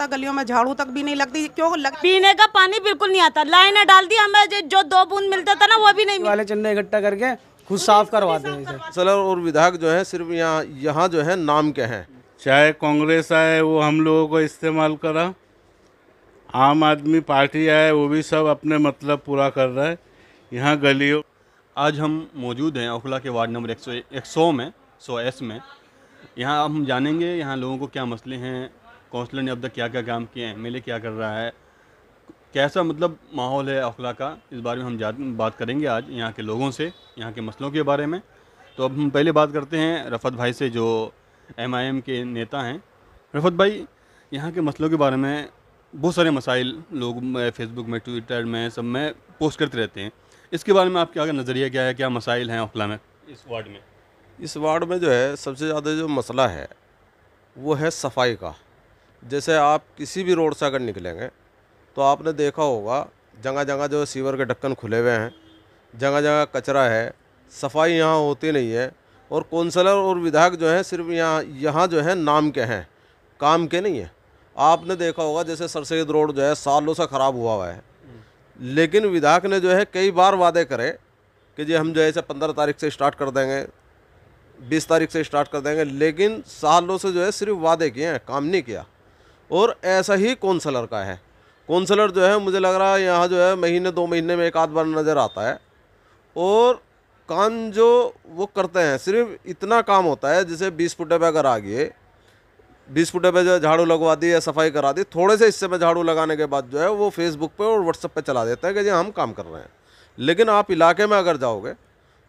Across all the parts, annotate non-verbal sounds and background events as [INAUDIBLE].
जाता गलियों में झाड़ू तक भी नहीं लगती क्यों लग... पीने का पानी बिल्कुल नहीं आता लाइने डाल दी हमें जो दो बूंद मिलता था ना वो भी नहीं वाले चंदे इकट्ठा करके खुद साफ तो करवा दे सलर और विधायक जो है सिर्फ यहाँ यहाँ जो है नाम के हैं चाहे कांग्रेस आए वो हम लोगों को इस्तेमाल करा आम आदमी पार्टी आए वो भी सब अपने मतलब पूरा कर रहा है यहाँ गलियों आज हम मौजूद हैं ओखला के वार्ड नंबर एक सौ में सौ एस में यहाँ हम जानेंगे यहाँ लोगों को क्या मसले हैं काउंसलर ने अब तक क्या क्या काम किए हैं एम क्या कर रहा है कैसा मतलब माहौल है अखला का इस बारे में हम बात करेंगे आज यहाँ के लोगों से यहाँ के मसलों के बारे में तो अब हम पहले बात करते हैं रफ़त भाई से जो एम के नेता हैं रफ़त भाई यहाँ के मसलों के बारे में बहुत सारे मसाइल लोग फेसबुक में ट्विटर में सब में पोस्ट करते रहते हैं इसके बारे में क्या नज़रिया क्या है क्या मसाइल हैं अखला में इस वार्ड में इस वार्ड में जो है सबसे ज़्यादा जो मसला है वो है सफाई का जैसे आप किसी भी रोड से अगर निकलेंगे तो आपने देखा होगा जगह जगह जो सीवर के ढक्कन खुले हुए हैं जगह जगह कचरा है सफाई यहाँ होती नहीं है और कौंसलर और विधायक जो हैं सिर्फ यहाँ यहाँ जो है नाम के हैं काम के नहीं हैं आपने देखा होगा जैसे सरसैद रोड जो है सालों से ख़राब हुआ हुआ है लेकिन विधायक ने जो है कई बार वादे करे कि जी हम जो है पंद्रह तारीख से स्टार्ट कर देंगे बीस तारीख से स्टार्ट कर देंगे लेकिन सालों से जो है सिर्फ वादे किए हैं काम नहीं किया और ऐसा ही कौंसलर का है कौंसलर जो है मुझे लग रहा है यहाँ जो है महीने दो महीने में एक आध बार नज़र आता है और काम जो वो करते हैं सिर्फ इतना काम होता है जैसे बीस फुटे पर अगर आ गए बीस फुटे पर जो है झाड़ू लगवा दी या सफाई करा दी थोड़े से हिस्से में झाड़ू लगाने के बाद जो है वो फेसबुक पे और व्हाट्सअप पे चला देते हैं कि जी हम काम कर रहे हैं लेकिन आप इलाके में अगर जाओगे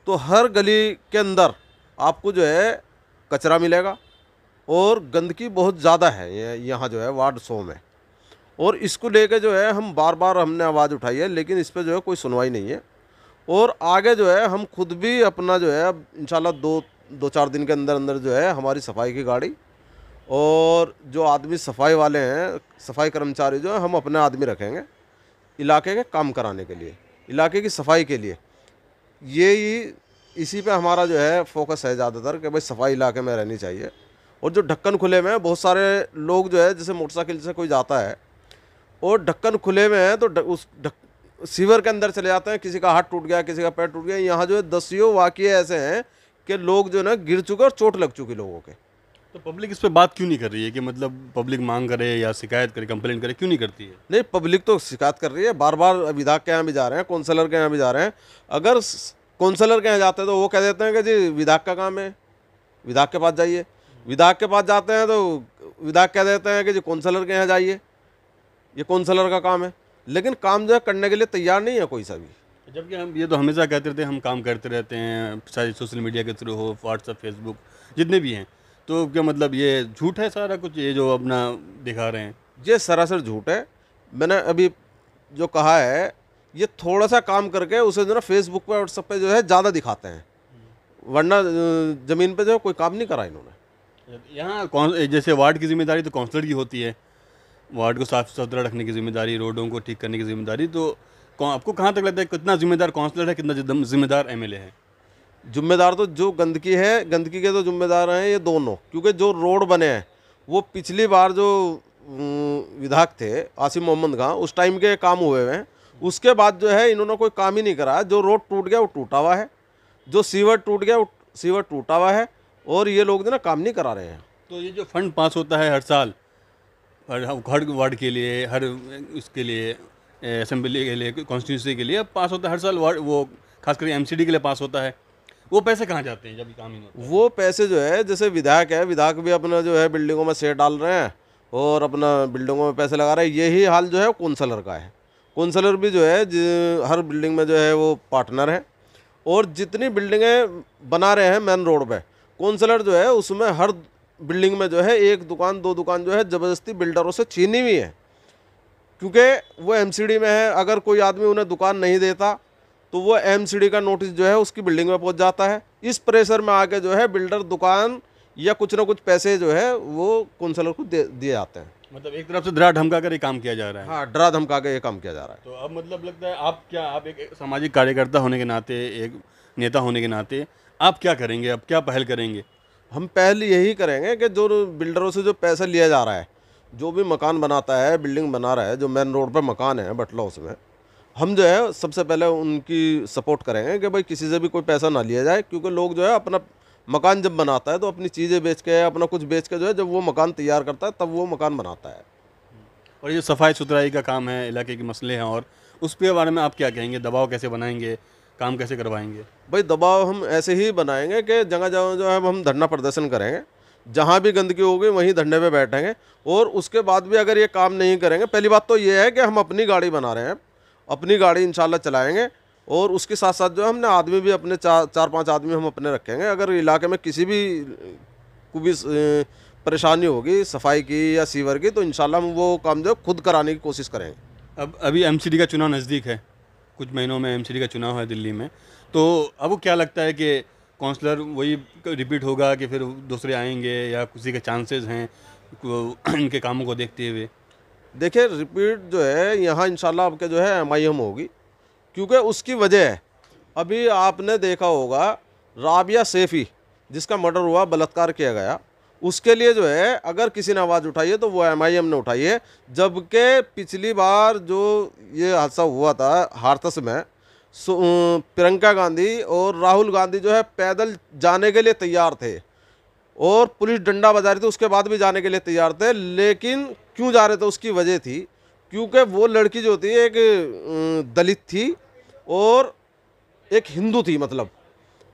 तो हर गली के अंदर आपको जो है कचरा मिलेगा और गंदगी बहुत ज़्यादा है यहाँ जो है वार्ड सौ में और इसको लेके जो है हम बार बार हमने आवाज़ उठाई है लेकिन इस पर जो है कोई सुनवाई नहीं है और आगे जो है हम खुद भी अपना जो है इंशाल्लाह दो दो चार दिन के अंदर अंदर जो है हमारी सफाई की गाड़ी और जो आदमी सफाई वाले हैं सफाई कर्मचारी जो है हम अपने आदमी रखेंगे इलाके के काम कराने के लिए इलाके की सफाई के लिए ये इसी पे हमारा जो है फोकस है ज़्यादातर कि भाई सफाई इलाके में रहनी चाहिए और जो ढक्कन खुले में बहुत सारे लोग जो है जैसे मोटरसाइकिल से कोई जाता है और ढक्कन खुले में है तो द, उस ढक सीवर के अंदर चले जाते हैं किसी का हाथ टूट गया किसी का पैर टूट गया यहाँ जो है दसियों वाक्य ऐसे हैं कि लोग जो है ना गिर चुके और चोट लग चुकी लोगों के तो पब्लिक इस पर बात क्यों नहीं कर रही है कि मतलब पब्लिक मांग करे या शिकायत करे कंप्लेन करे क्यों नहीं करती है नहीं पब्लिक तो शिकायत कर रही है बार बार विधायक के यहाँ भी जा रहे हैं काउंसलर के यहाँ भी जा रहे हैं अगर काउंसलर के यहाँ जाते हैं तो वो कह देते हैं कि जी विधायक का काम है विधायक के पास जाइए विधायक के पास जाते हैं तो विधायक कह देते हैं कि जो कौंसलर के यहाँ जाइए ये कौंसलर का काम है लेकिन काम जो है करने के लिए तैयार नहीं है कोई सा भी जबकि हम ये तो हमेशा कहते रहते हैं हम काम करते रहते हैं चाहे सोशल मीडिया के थ्रू हो व्हाट्सअप फेसबुक जितने भी हैं तो क्या मतलब ये झूठ है सारा कुछ ये जो अपना दिखा रहे हैं ये सरासर झूठ है मैंने अभी जो कहा है ये थोड़ा सा काम करके उसे जो ना फेसबुक पर व्हाट्सअप पर जो है ज़्यादा दिखाते हैं वरना ज़मीन पर जो कोई काम नहीं करा इन्होंने यहाँ जैसे वार्ड की जिम्मेदारी तो काउंसलर की होती है वार्ड को साफ सुथरा रखने की जिम्मेदारी रोडों को ठीक करने की जिम्मेदारी तो आपको कहाँ तक लगता है कितना जिम्मेदार काउंसलर है कितना जिम्मेदार एम है जिम्मेदार तो जो गंदगी है गंदगी के तो जिम्मेदार हैं ये दोनों क्योंकि जो रोड बने हैं वो पिछली बार जो विधायक थे आसिम मोहम्मद खां उस टाइम के काम हुए हैं उसके बाद जो है इन्होंने कोई काम ही नहीं करा जो रोड टूट गया वो टूटा हुआ है जो सीवर टूट गया वो सीवर टूटा हुआ है और ये लोग ना काम नहीं करा रहे हैं तो ये जो फंड पास होता है हर साल हर वार्ड के लिए हर उसके लिए असम्बली के लिए कॉन्स्टिट्यूंसी के लिए पास होता है हर साल वार्ड वो खासकर एम के लिए पास होता है वो पैसे कहाँ जाते हैं जब काम ही नहीं वो पैसे जो है जैसे विधायक है विधायक भी अपना जो है बिल्डिंगों में सेट डाल रहे हैं और अपना बिल्डिंगों में पैसे लगा रहे हैं यही हाल जो है कौंसलर का है कौंसलर भी जो है हर बिल्डिंग में जो है वो पार्टनर है और जितनी बिल्डिंगें बना रहे हैं मेन रोड पर कौंसलर जो है उसमें हर बिल्डिंग में जो है एक दुकान दो दुकान जो है ज़बरदस्ती बिल्डरों से छीनी हुई है क्योंकि वो एमसीडी में है अगर कोई आदमी उन्हें दुकान नहीं देता तो वो एमसीडी का नोटिस जो है उसकी बिल्डिंग में पहुंच जाता है इस प्रेशर में आके जो है बिल्डर दुकान या कुछ ना कुछ पैसे जो है वो कौंसलर को दे दिए जाते हैं मतलब एक तरफ से डरा धमका कर ये काम किया जा रहा है हाँ डरा धमका कर ये काम किया जा रहा है तो अब मतलब लगता है आप क्या आप एक सामाजिक कार्यकर्ता होने के नाते एक नेता होने के नाते आप क्या करेंगे आप क्या पहल करेंगे हम पहल यही करेंगे कि जो बिल्डरों से जो पैसा लिया जा रहा है जो भी मकान बनाता है बिल्डिंग बना रहा है जो मेन रोड पर मकान है बटला उसमें हम जो है सबसे पहले उनकी सपोर्ट करेंगे कि भाई किसी से भी कोई पैसा ना लिया जाए क्योंकि लोग जो है अपना मकान जब बनाता है तो अपनी चीज़ें बेच के अपना कुछ बेच के जो है जब वो मकान तैयार करता है तब वो मकान बनाता है और ये सफाई सुथराई का काम है इलाके के मसले हैं और उस बारे में आप क्या कहेंगे दबाव कैसे बनाएंगे काम कैसे करवाएंगे भाई दबाव हम ऐसे ही बनाएंगे कि जगह जगह जो है हम धरना प्रदर्शन करेंगे जहाँ भी गंदगी होगी वहीं धरने पे बैठेंगे और उसके बाद भी अगर ये काम नहीं करेंगे पहली बात तो ये है कि हम अपनी गाड़ी बना रहे हैं अपनी गाड़ी इंशाल्लाह चलाएंगे और उसके साथ साथ जो है हमने आदमी भी अपने चार चार पाँच आदमी हम अपने रखेंगे अगर इलाके में किसी भी को भी परेशानी होगी सफाई की या सीवर की तो इन हम वो काम जो खुद कराने की कोशिश करेंगे अब अभी एम का चुनाव नज़दीक है कुछ महीनों में एम का चुनाव है दिल्ली में तो अब क्या लगता है कि काउंसलर वही रिपीट होगा कि फिर दूसरे आएंगे या किसी के चांसेस हैं [CLEARS THROAT] इनके कामों को देखते हुए देखिए रिपीट जो है यहाँ इन आपके जो है एम आई एम होगी क्योंकि उसकी वजह है अभी आपने देखा होगा राबिया सेफ़ी जिसका मर्डर हुआ बलात्कार किया गया उसके लिए जो है अगर किसी ने आवाज़ उठाई है तो वो एमआईएम ने उठाई है जबकि पिछली बार जो ये हादसा हुआ था हारतस में प्रियंका गांधी और राहुल गांधी जो है पैदल जाने के लिए तैयार थे और पुलिस डंडा बजा रही थी उसके बाद भी जाने के लिए तैयार थे लेकिन क्यों जा रहे थे उसकी वजह थी क्योंकि वो लड़की जो थी एक दलित थी और एक हिंदू थी मतलब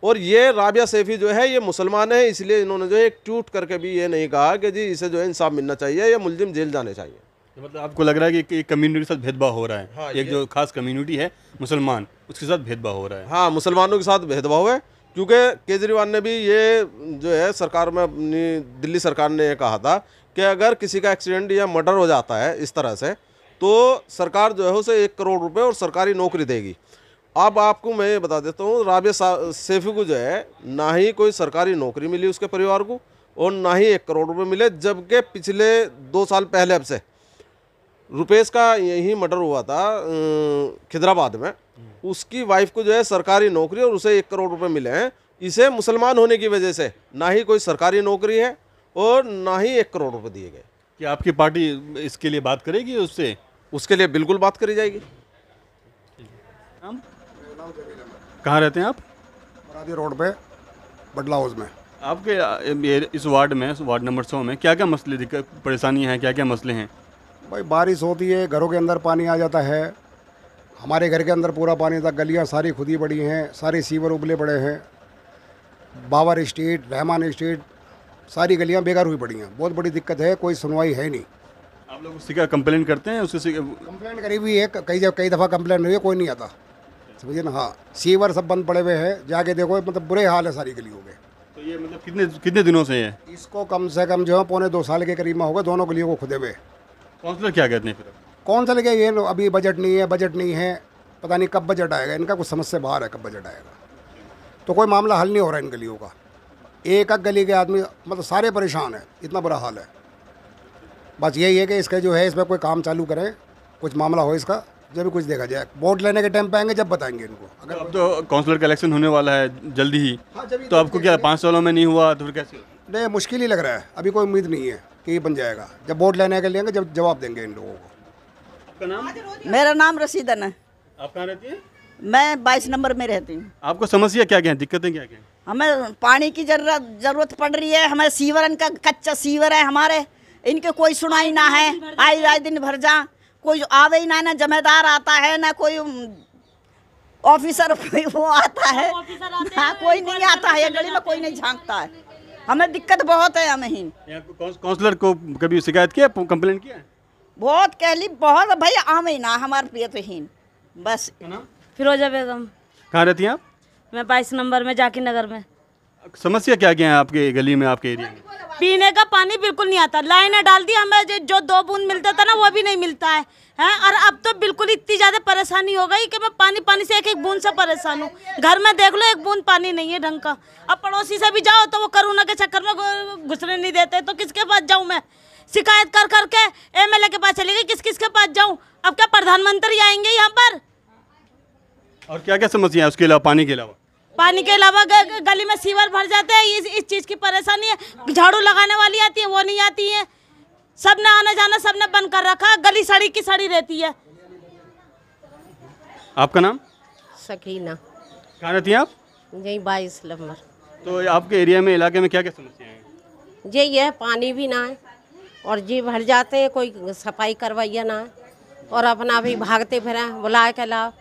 और ये राबिया सैफी जो है ये मुसलमान है इसलिए इन्होंने जो है एक ट्वीट करके भी ये नहीं कहा कि जी इसे जो है इंसाफ मिलना चाहिए या मुलजिम जेल जाने चाहिए मतलब आपको लग रहा है कि एक कम्युनिटी के साथ भेदभाव हो रहा है हाँ, एक जो खास कम्युनिटी है मुसलमान उसके साथ भेदभाव हो रहा है हाँ मुसलमानों के साथ भेदभाव है क्योंकि केजरीवाल ने भी ये जो है सरकार में अपनी दिल्ली सरकार ने यह कहा था कि अगर किसी का एक्सीडेंट या मर्डर हो जाता है इस तरह से तो सरकार जो है उसे एक करोड़ रुपये और सरकारी नौकरी देगी अब आपको मैं बता देता हूँ राबे सेफी को जो है ना ही कोई सरकारी नौकरी मिली उसके परिवार को और ना ही एक करोड़ रुपए मिले जबकि पिछले दो साल पहले अब से रुपेश का यही मर्डर हुआ था अं, खिदराबाद में हम्म। उसकी वाइफ को जो है सरकारी नौकरी और उसे एक करोड़ रुपए मिले हैं इसे मुसलमान होने की वजह से ना ही कोई सरकारी नौकरी है और ना ही एक करोड़ रुपये दिए गए कि आपकी पार्टी इसके लिए बात करेगी उससे उसके लिए बिल्कुल बात करी जाएगी कहाँ रहते हैं आप मरादी रोड पे बडला हाउस में आपके इस वार्ड में इस वार्ड नंबर सौ में क्या क्या मसले दिक्कत परेशानियाँ हैं क्या क्या मसले हैं भाई बारिश होती है घरों के अंदर पानी आ जाता है हमारे घर के अंदर पूरा पानी था गलियाँ सारी खुदी पड़ी हैं सारे सीवर उबले पड़े हैं बाबर स्ट्रीट रहमान स्ट्रीट सारी गलियाँ बेकार हुई पड़ी हैं बहुत बड़ी दिक्कत है कोई सुनवाई है नहीं आप लोग उससे क्या कंप्लेंट करते हैं उससे कंप्लेंट करी हुई है कई कई दफ़ा कंप्लेंट हुई है कोई नहीं आता समझिए ना हाँ सीवर सब बंद पड़े हुए हैं जाके देखो मतलब बुरे हाल है सारी गलियों के तो ये मतलब कितने कितने दिनों से है इसको कम से कम जो है पौने दो साल के करीब में होगा दोनों गलियों को खुदे हुए काउंसलर क्या कहते हैं फिर कौन सा लगे ये अभी बजट नहीं है बजट नहीं है पता नहीं कब बजट आएगा इनका कुछ समझ से बाहर है कब बजट आएगा तो कोई मामला हल नहीं हो रहा है इन गलियों का एक एक गली के आदमी मतलब सारे परेशान हैं इतना बुरा हाल है बस यही है कि इसका जो है इसमें कोई काम चालू करें कुछ मामला हो इसका जब कुछ देखा जाए वोट लेने के टाइम पे आएंगे जब बताएंगे इनको अगर तो अब तो काउंसलर का इलेक्शन होने वाला है जल्दी ही हाँ, तो आपको क्या पाँच सालों में नहीं हुआ तो फिर कैसे नहीं मुश्किल ही लग रहा है अभी कोई उम्मीद नहीं है कि ये बन जाएगा जब वोट लेने के लेंगे जब जवाब देंगे इन लोगों को आपका नाम मेरा नाम रसीदन है आप कहाँ रहती है मैं बाईस नंबर में रहती हूँ आपको समस्या क्या क्या है दिक्कतें क्या क्या हमें पानी की जरूरत जरूरत पड़ रही है हमें सीवर इनका कच्चा सीवर है हमारे इनके कोई सुनाई ना है आए आए दिन भर जा कोई आवे ही ना ना जमेदार आता है ना कोई ऑफिसर [LAUGHS] कोई वो आता है ना हाँ, कोई नहीं आता है गली में कोई नहीं झांकता है हमें दिक्कत बहुत है हमें ही काउंसलर को कभी शिकायत किया कंप्लेंट किया बहुत कहली बहुत भाई आवे ना हमारे प्रिय तो हीन बस फिरोजा बेगम कहाँ रहती हैं आप मैं बाईस नंबर में जाकी नगर में समस्या क्या क्या है आपके गली में आपके एरिया में पीने का पानी बिल्कुल नहीं आता लाइने डाल दी हमें जो दो बूंद मिलता था ना वो भी नहीं मिलता है हैं और अब तो बिल्कुल इतनी ज़्यादा परेशानी हो गई कि मैं पानी पानी से एक एक बूंद से परेशान हूँ घर में देख लो एक बूंद पानी नहीं है ढंग का अब पड़ोसी से भी जाओ तो वो करोना के चक्कर में घुसने नहीं देते तो किसके पास जाऊँ मैं शिकायत कर करके एम एल के पास चली गई किस किस के पास जाऊँ अब क्या प्रधानमंत्री आएंगे यहाँ पर और क्या क्या समस्या है उसके अलावा पानी के अलावा पानी के अलावा गली में सीवर भर जाते हैं इस इस चीज़ की परेशानी है झाड़ू लगाने वाली आती है वो नहीं आती है सब ने आना जाना सब ने बंद कर रखा गली सड़ी की सड़ी रहती है आपका नाम सकीना कहाँ रहती हैं आप यही बाईस नंबर तो आपके एरिया में इलाके में क्या क्या समस्या है यही है पानी भी ना है और जी भर जाते हैं कोई सफाई करवाइया ना है और अपना भी भागते फिर बुलाए के लाओ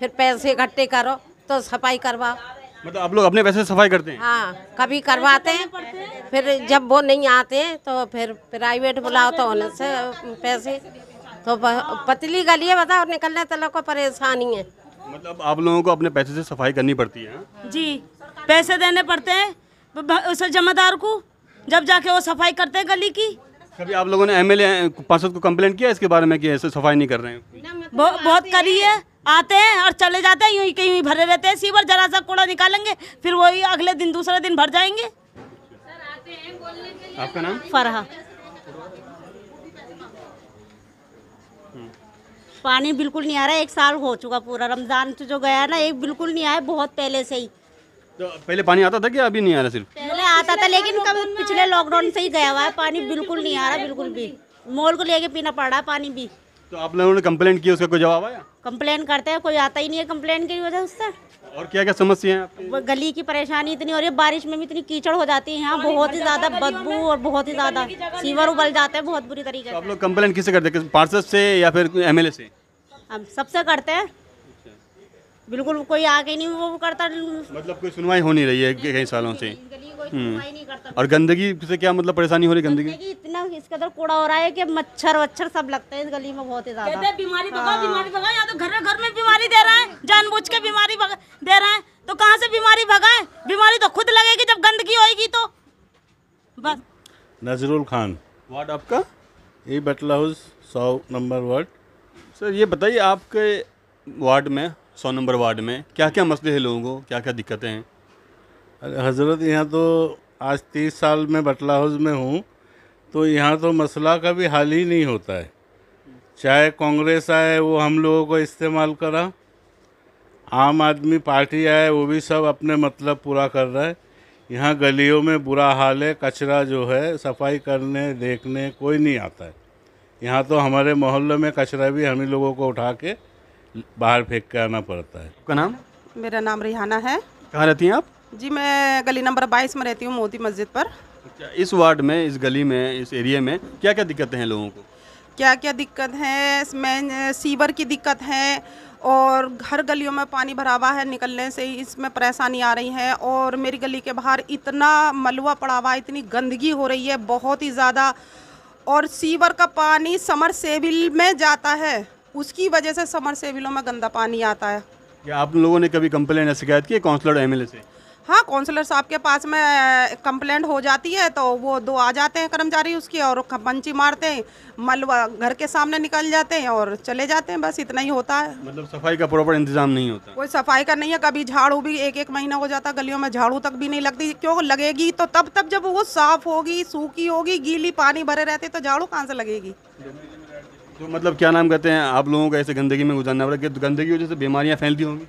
फिर पैसे इकट्ठे करो तो सफाई करवाओ मतलब आप लोग अपने पैसे से सफाई करते हैं हाँ कभी करवाते हैं फिर जब वो नहीं आते हैं तो फिर प्राइवेट बुलाओ तो उनसे पैसे तो पतली गली है बताओ निकलने तलक को परेशानी है मतलब आप लोगों को अपने पैसे से सफाई करनी पड़ती है हाँ? जी पैसे देने पड़ते हैं उस जमादार को जब जाके वो सफाई करते हैं गली की कभी आप लोगों ने एमएलए पार्षद को कंप्लेंट किया इसके बारे में कि ऐसे सफाई नहीं कर रहे हैं बहुत करी है आते हैं और चले जाते हैं यूं ही कहीं भरे रहते हैं सीवर जरा सा कूड़ा निकालेंगे फिर वही अगले दिन दूसरे दिन भर जाएंगे आपका नाम फरहा हम्म। पानी बिल्कुल नहीं आ रहा है एक साल हो चुका पूरा रमजान से जो गया ना एक बिल्कुल नहीं आया बहुत पहले से ही तो पहले पानी आता था कि अभी नहीं आ रहा सिर्फ पहले आता था लेकिन कब पिछले लॉकडाउन से ही गया हुआ है पानी बिल्कुल नहीं आ रहा बिल्कुल भी मोल को लेके पीना पड़ रहा है पानी भी तो आप लोगों ने कम्प्लेन की उसका कोई जवाब आया कंप्लेन करते हैं कोई आता ही नहीं है कम्प्लेन की वजह उससे और क्या क्या समस्या है आपकी? गली की परेशानी इतनी हो रही है बारिश में भी इतनी कीचड़ हो जाती है यहाँ बहुत ही ज्यादा बदबू और बहुत ही ज्यादा सीवर उबल जाते हैं बहुत बुरी तरीके तो से आप लोग कम्प्लेन किससे करते हैं पार्षद से या फिर एमएलए से हम सबसे करते हैं बिल्कुल कोई आगे नहीं वो करता मतलब कोई सुनवाई हो नहीं रही है कई सालों से हम्म। और गंदगी से क्या मतलब परेशानी हो रही गंदगी इतना इस कदर कूड़ा हो रहा है कि मच्छर वच्छर सब लगते हैं इस गली में बहुत ही ज्यादा बीमारी भगाओ हाँ। बीमारी भगाओ यहाँ तो घर घर में बीमारी दे रहा है जानबूझ के बीमारी दे रहा है तो कहाँ से बीमारी भगाए बीमारी तो खुद लगेगी जब गंदगी होगी तो बस नजरुल खान वार्ड आपका ये बटला हाउस सौ नंबर वार्ड सर ये बताइए आपके वार्ड में सौ नंबर वार्ड में क्या क्या मसले हैं लोगों को क्या क्या दिक्कतें हैं अरे हज़रत यहाँ तो आज तीस साल में बटला हाउस में हूँ तो यहाँ तो मसला का भी हाल ही नहीं होता है चाहे कांग्रेस आए वो हम लोगों को इस्तेमाल करा आम आदमी पार्टी आए वो भी सब अपने मतलब पूरा कर रहा है यहाँ गलियों में बुरा हाल है कचरा जो है सफाई करने देखने कोई नहीं आता है यहाँ तो हमारे मोहल्ले में कचरा भी हम ही लोगों को उठा के बाहर फेंक के आना पड़ता है आपका नाम मेरा नाम रिहाना है कहाँ रहती हैं आप जी मैं गली नंबर 22 में रहती हूँ मोदी मस्जिद पर अच्छा, इस वार्ड में इस गली में इस एरिया में क्या क्या दिक्कतें हैं लोगों को क्या क्या दिक्कत है इसमें सीवर की दिक्कत है और हर गलियों में पानी भरा हुआ है निकलने से ही इसमें परेशानी आ रही है और मेरी गली के बाहर इतना मलबा पड़ा हुआ है इतनी गंदगी हो रही है बहुत ही ज़्यादा और सीवर का पानी समर सेविल में जाता है उसकी वजह से समर सेविलों में गंदा पानी आता है क्या आप लोगों ने कभी कंप्लेन या शिकायत की काउंसलर एम से हाँ काउंसलर साहब के पास में कंप्लेंट हो जाती है तो वो दो आ जाते हैं कर्मचारी उसकी और पंची मारते हैं मलबा घर के सामने निकल जाते हैं और चले जाते हैं बस इतना ही होता है मतलब सफाई का प्रॉपर इंतजाम नहीं होता कोई सफाई का नहीं है कभी झाड़ू भी एक एक महीना हो जाता गलियों में झाड़ू तक भी नहीं लगती क्यों लगेगी तो तब तक जब वो साफ होगी सूखी होगी गीली पानी भरे रहते तो झाड़ू कहाँ से लगेगी तो मतलब क्या नाम कहते हैं आप लोगों का ऐसे गंदगी में गुजारना पड़ा गंदगी की वजह से बीमारियाँ फैलती होंगी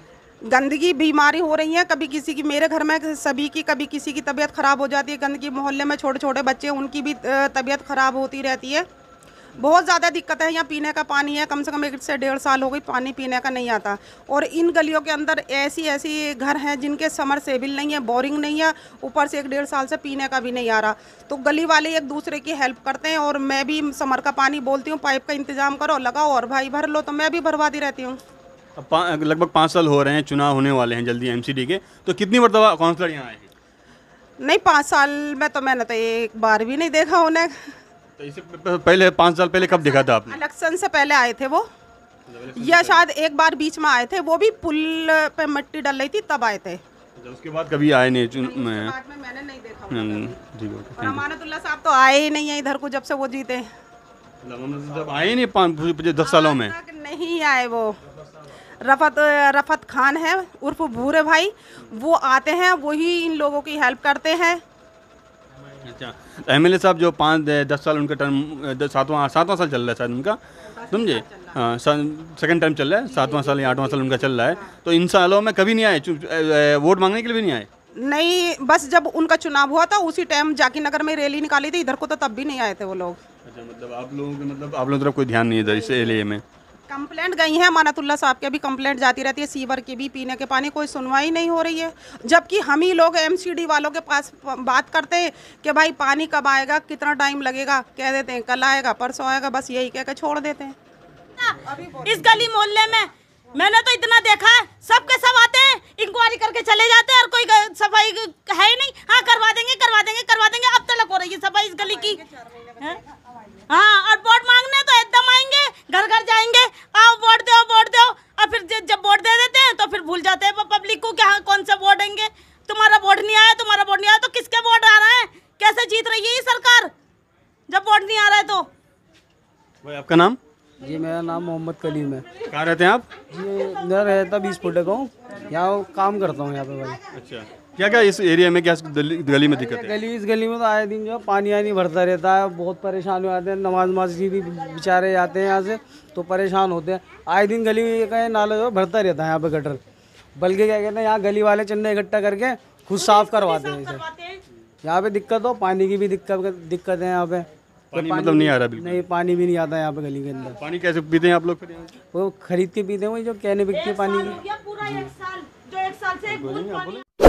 गंदगी बीमारी हो रही है कभी किसी की मेरे घर में सभी की कभी किसी की तबीयत खराब हो जाती है गंदगी मोहल्ले में छोटे छोटे बच्चे उनकी भी तबीयत खराब होती रहती है बहुत ज़्यादा दिक्कत है यहाँ पीने का पानी है कम से कम एक से डेढ़ साल हो गई पानी पीने का नहीं आता और इन गलियों के अंदर ऐसी ऐसी घर हैं जिनके समर सेबिल नहीं है बोरिंग नहीं है ऊपर से एक डेढ़ साल से पीने का भी नहीं आ रहा तो गली वाले एक दूसरे की हेल्प करते हैं और मैं भी समर का पानी बोलती हूँ पाइप का इंतजाम करो लगाओ और भाई भर लो तो मैं भी भरवाती रहती हूँ अब लगभग पाँच साल हो रहे हैं चुनाव होने वाले हैं जल्दी एम के तो कितनी मरतबा कौंसलर यहाँ आए नहीं पाँच साल में तो मैंने तो एक बार भी नहीं देखा उन्हें तो पहले पाँच साल पहले कब देखा था आपने इलेक्शन से पहले आए थे वो या शायद एक बार बीच में आए थे वो भी पुल पे मिट्टी डल रही थी तब आए थे उसके बाद कभी आए नहीं चुन में मैंने नहीं देखा हम्म, साहब तो आए ही नहीं है इधर को जब से वो जीते जब मतलब आए नहीं पाँच दस सालों में नहीं आए वो रफत रफत खान है उर्फ भूरे भाई वो आते हैं वही इन लोगों की हेल्प करते हैं अच्छा तो एम साहब जो पाँच दस साल उनका टर्म सातवां सातवां साल चल रहा है शायद उनका समझे हाँ सेकेंड टाइम चल रहा है सातवां साल या आठवां साल उनका चल रहा है तो इन सालों में कभी नहीं आए वोट मांगने के लिए भी नहीं आए नहीं बस जब उनका चुनाव हुआ था उसी टाइम जाकी नगर में रैली निकाली थी इधर को तो तब भी नहीं आए थे वो लोग अच्छा मतलब आप लोगों के मतलब आप लोगों की तरफ कोई ध्यान नहीं है इधर इस एरिए में कंप्लेंट गई हैं मानतुल्ला साहब के भी कंप्लेंट जाती रहती है सीवर की भी पीने के पानी कोई सुनवाई नहीं हो रही है जबकि हम ही लोग एमसीडी वालों के पास बात करते हैं कि भाई पानी कब आएगा कितना टाइम लगेगा कह देते हैं कल आएगा परसों आएगा बस यही कह के छोड़ देते हैं इस गली मोहल्ले में मैंने तो इतना देखा है सबके सब आते हैं इंक्वायरी करके चले जाते हैं और कोई सफाई है ही नहीं हाँ करवा देंगे करवा देंगे करवा देंगे अब तलक हो रही है सफाई इस गली की हाँ और बोर्ड आपका नाम जी मेरा नाम मोहम्मद कलीम है कहाँ रहते हैं आप जी मैं रहता बीस फुटे हूँ यहाँ काम करता हूँ यहाँ पे भाई अच्छा क्या क्या इस एरिया में क्या गली में दिक्कत है गली इस गली में तो आए दिन जो पानी वानी भरता रहता है बहुत परेशान हो जाते हैं नमाज नमाज भी बेचारे जाते हैं यहाँ से तो परेशान होते हैं आए दिन गली का नाला जो भरता रहता है यहाँ पे गटर बल्कि क्या कहते हैं यहाँ गली वाले चंदे इकट्ठा करके खुद साफ करवाते हैं इसे यहाँ पे दिक्कत हो पानी की भी दिक्कत दिक्कत है यहाँ पे पानी मतलब नहीं आ रहा बिल्कुल नहीं पानी भी नहीं आता यहाँ पे गली के अंदर पानी कैसे पीते हैं आप लोग वो खरीद के पीते हैं वही जो कहने बिकती है पानी की पूरा एक साल जो एक साल से